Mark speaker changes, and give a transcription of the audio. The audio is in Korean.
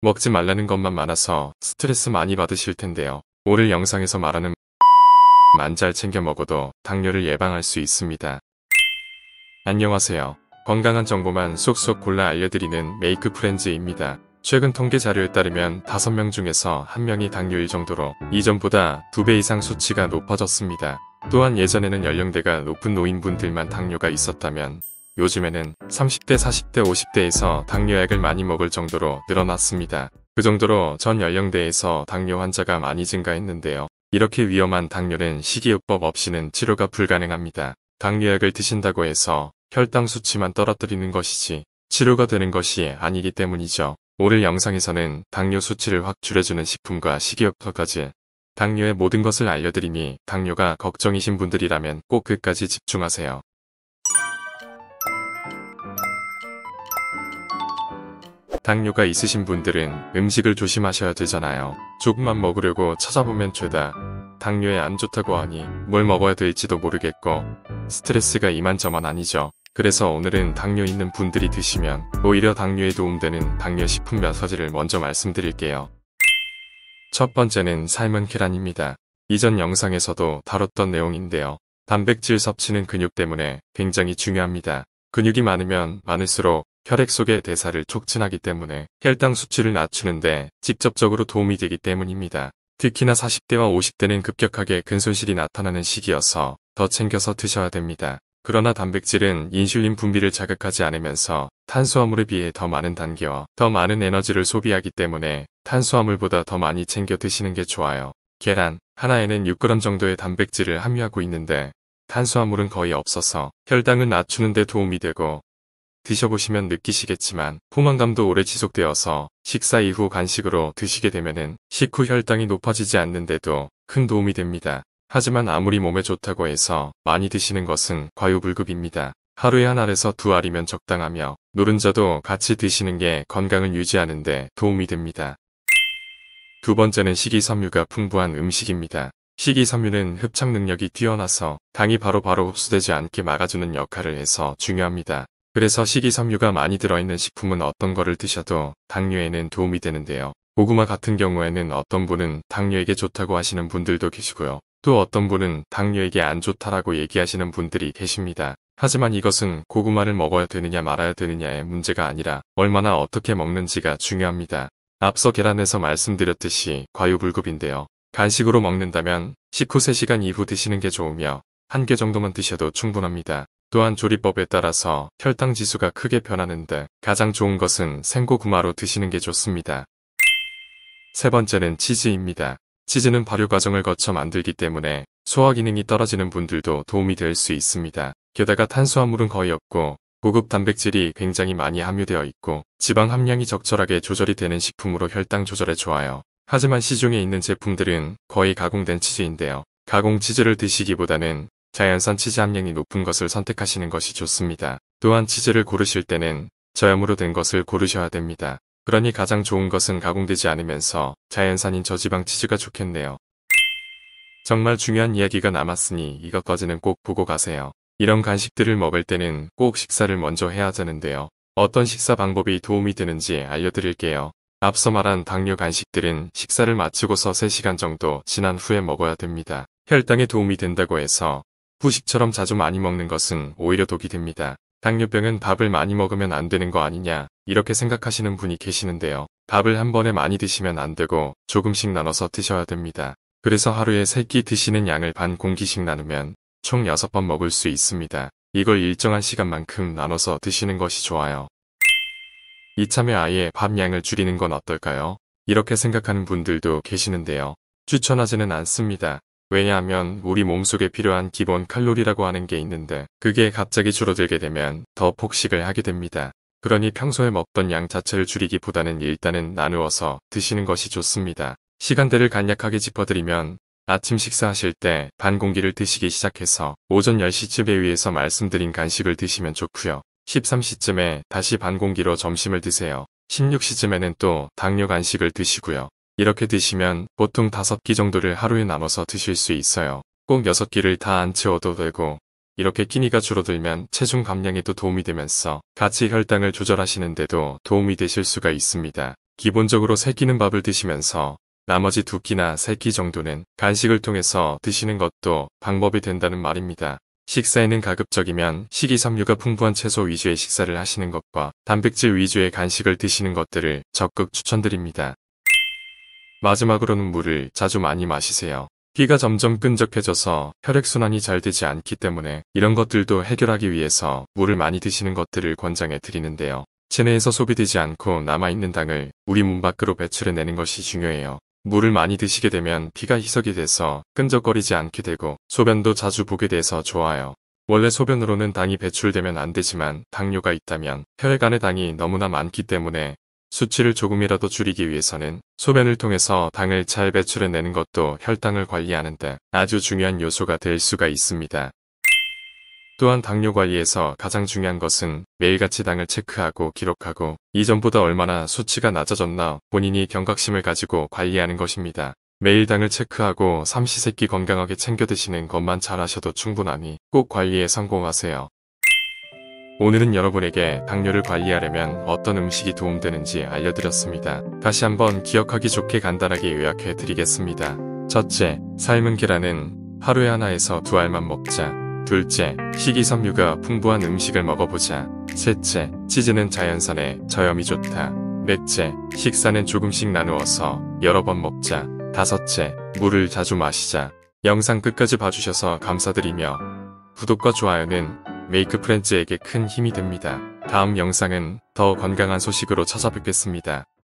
Speaker 1: 먹지 말라는 것만 많아서 스트레스 많이 받으실 텐데요. 오늘 영상에서 말하는 만 잘 챙겨 먹어도 당뇨를 예방할 수 있습니다. 안녕하세요. 건강한 정보만 쏙쏙 골라 알려드리는 메이크 프렌즈입니다. 최근 통계 자료에 따르면 5명 중에서 1명이 당뇨일 정도로 이전보다 2배 이상 수치가 높아졌습니다. 또한 예전에는 연령대가 높은 노인분들만 당뇨가 있었다면 요즘에는 30대, 40대, 50대에서 당뇨약을 많이 먹을 정도로 늘어났습니다. 그 정도로 전 연령대에서 당뇨 환자가 많이 증가했는데요. 이렇게 위험한 당뇨는 식이요법 없이는 치료가 불가능합니다. 당뇨약을 드신다고 해서 혈당 수치만 떨어뜨리는 것이지 치료가 되는 것이 아니기 때문이죠. 오늘 영상에서는 당뇨 수치를 확 줄여주는 식품과 식이요법까지 당뇨의 모든 것을 알려드리니 당뇨가 걱정이신 분들이라면 꼭 끝까지 집중하세요. 당뇨가 있으신 분들은 음식을 조심하셔야 되잖아요. 조금만 먹으려고 찾아보면 죄다. 당뇨에 안 좋다고 하니 뭘 먹어야 될지도 모르겠고 스트레스가 이만저만 아니죠. 그래서 오늘은 당뇨 있는 분들이 드시면 오히려 당뇨에 도움되는 당뇨식품 몇 가지를 먼저 말씀드릴게요. 첫 번째는 삶은 계란입니다. 이전 영상에서도 다뤘던 내용인데요. 단백질 섭취는 근육 때문에 굉장히 중요합니다. 근육이 많으면 많을수록 혈액 속의 대사를 촉진하기 때문에 혈당 수치를 낮추는데 직접적으로 도움이 되기 때문입니다. 특히나 40대와 50대는 급격하게 근손실이 나타나는 시기여서 더 챙겨서 드셔야 됩니다. 그러나 단백질은 인슐린 분비를 자극하지 않으면서 탄수화물에 비해 더 많은 단계와 더 많은 에너지를 소비하기 때문에 탄수화물보다 더 많이 챙겨 드시는 게 좋아요. 계란 하나에는 6g 정도의 단백질을 함유하고 있는데 탄수화물은 거의 없어서 혈당은 낮추는 데 도움이 되고 드셔보시면 느끼시겠지만 포만감도 오래 지속되어서 식사 이후 간식으로 드시게 되면 식후 혈당이 높아지지 않는데도 큰 도움이 됩니다. 하지만 아무리 몸에 좋다고 해서 많이 드시는 것은 과유불급입니다. 하루에 한 알에서 두 알이면 적당하며 노른자도 같이 드시는 게 건강을 유지하는 데 도움이 됩니다. 두 번째는 식이섬유가 풍부한 음식입니다. 식이섬유는 흡착 능력이 뛰어나서 당이 바로바로 바로 흡수되지 않게 막아주는 역할을 해서 중요합니다. 그래서 식이섬유가 많이 들어있는 식품은 어떤 거를 드셔도 당뇨에는 도움이 되는데요. 고구마 같은 경우에는 어떤 분은 당뇨에게 좋다고 하시는 분들도 계시고요. 또 어떤 분은 당뇨에게 안 좋다라고 얘기하시는 분들이 계십니다. 하지만 이것은 고구마를 먹어야 되느냐 말아야 되느냐의 문제가 아니라 얼마나 어떻게 먹는지가 중요합니다. 앞서 계란에서 말씀드렸듯이 과유불급인데요. 간식으로 먹는다면 식후 3시간 이후 드시는 게 좋으며 한 개 정도만 드셔도 충분합니다. 또한 조리법에 따라서 혈당 지수가 크게 변하는데 가장 좋은 것은 생고구마로 드시는 게 좋습니다. 세 번째는 치즈입니다. 치즈는 발효 과정을 거쳐 만들기 때문에 소화 기능이 떨어지는 분들도 도움이 될 수 있습니다. 게다가 탄수화물은 거의 없고 고급 단백질이 굉장히 많이 함유되어 있고 지방 함량이 적절하게 조절이 되는 식품으로 혈당 조절에 좋아요. 하지만 시중에 있는 제품들은 거의 가공된 치즈인데요. 가공 치즈를 드시기보다는 자연산 치즈 함량이 높은 것을 선택하시는 것이 좋습니다. 또한 치즈를 고르실 때는 저염으로 된 것을 고르셔야 됩니다. 그러니 가장 좋은 것은 가공되지 않으면서 자연산인 저지방 치즈가 좋겠네요. 정말 중요한 이야기가 남았으니 이것까지는 꼭 보고 가세요. 이런 간식들을 먹을 때는 꼭 식사를 먼저 해야 하는데요. 어떤 식사 방법이 도움이 되는지 알려드릴게요. 앞서 말한 당뇨 간식들은 식사를 마치고서 3시간 정도 지난 후에 먹어야 됩니다. 혈당에 도움이 된다고 해서 후식처럼 자주 많이 먹는 것은 오히려 독이 됩니다. 당뇨병은 밥을 많이 먹으면 안 되는 거 아니냐 이렇게 생각하시는 분이 계시는데요. 밥을 한 번에 많이 드시면 안 되고 조금씩 나눠서 드셔야 됩니다. 그래서 하루에 3끼 드시는 양을 반 공기씩 나누면 총 6번 먹을 수 있습니다. 이걸 일정한 시간만큼 나눠서 드시는 것이 좋아요. 이참에 아예 밥 양을 줄이는 건 어떨까요? 이렇게 생각하는 분들도 계시는데요. 추천하지는 않습니다. 왜냐하면 우리 몸속에 필요한 기본 칼로리라고 하는 게 있는데 그게 갑자기 줄어들게 되면 더 폭식을 하게 됩니다. 그러니 평소에 먹던 양 자체를 줄이기보다는 일단은 나누어서 드시는 것이 좋습니다. 시간대를 간략하게 짚어드리면 아침 식사하실 때반 공기를 드시기 시작해서 오전 10시쯤에 위해서 말씀드린 간식을 드시면 좋고요. 13시쯤에 다시 반 공기로 점심을 드세요. 16시쯤에는 또당뇨 간식을 드시고요. 이렇게 드시면 보통 5끼 정도를 하루에 나눠서 드실 수 있어요. 꼭 6끼를 다 안 채워도 되고 이렇게 끼니가 줄어들면 체중 감량에도 도움이 되면서 같이 혈당을 조절하시는데도 도움이 되실 수가 있습니다. 기본적으로 3끼는 밥을 드시면서 나머지 2끼나 3끼 정도는 간식을 통해서 드시는 것도 방법이 된다는 말입니다. 식사에는 가급적이면 식이섬유가 풍부한 채소 위주의 식사를 하시는 것과 단백질 위주의 간식을 드시는 것들을 적극 추천드립니다. 마지막으로는 물을 자주 많이 마시세요. 피가 점점 끈적해져서 혈액순환이 잘 되지 않기 때문에 이런 것들도 해결하기 위해서 물을 많이 드시는 것들을 권장해 드리는데요. 체내에서 소비되지 않고 남아있는 당을 우리 몸 밖으로 배출해내는 것이 중요해요. 물을 많이 드시게 되면 피가 희석이 돼서 끈적거리지 않게 되고 소변도 자주 보게 돼서 좋아요. 원래 소변으로는 당이 배출되면 안 되지만 당뇨가 있다면 혈액 안에 당이 너무나 많기 때문에 수치를 조금이라도 줄이기 위해서는 소변을 통해서 당을 잘 배출해내는 것도 혈당을 관리하는 데 아주 중요한 요소가 될 수가 있습니다. 또한 당뇨 관리에서 가장 중요한 것은 매일같이 당을 체크하고 기록하고 이전보다 얼마나 수치가 낮아졌나 본인이 경각심을 가지고 관리하는 것입니다. 매일 당을 체크하고 삼시세끼 건강하게 챙겨 드시는 것만 잘하셔도 충분하니 꼭 관리에 성공하세요. 오늘은 여러분에게 당뇨를 관리하려면 어떤 음식이 도움되는지 알려드렸습니다. 다시 한번 기억하기 좋게 간단하게 요약해 드리겠습니다. 첫째, 삶은 계란은 하루에 하나에서 두 알만 먹자. 둘째, 식이섬유가 풍부한 음식을 먹어보자. 셋째, 치즈는 자연산에 저염이 좋다. 넷째, 식사는 조금씩 나누어서 여러 번 먹자. 다섯째, 물을 자주 마시자. 영상 끝까지 봐주셔서 감사드리며 구독과 좋아요는 메이크 프렌즈에게 큰 힘이 됩니다. 다음 영상은 더 건강한 소식으로 찾아뵙겠습니다.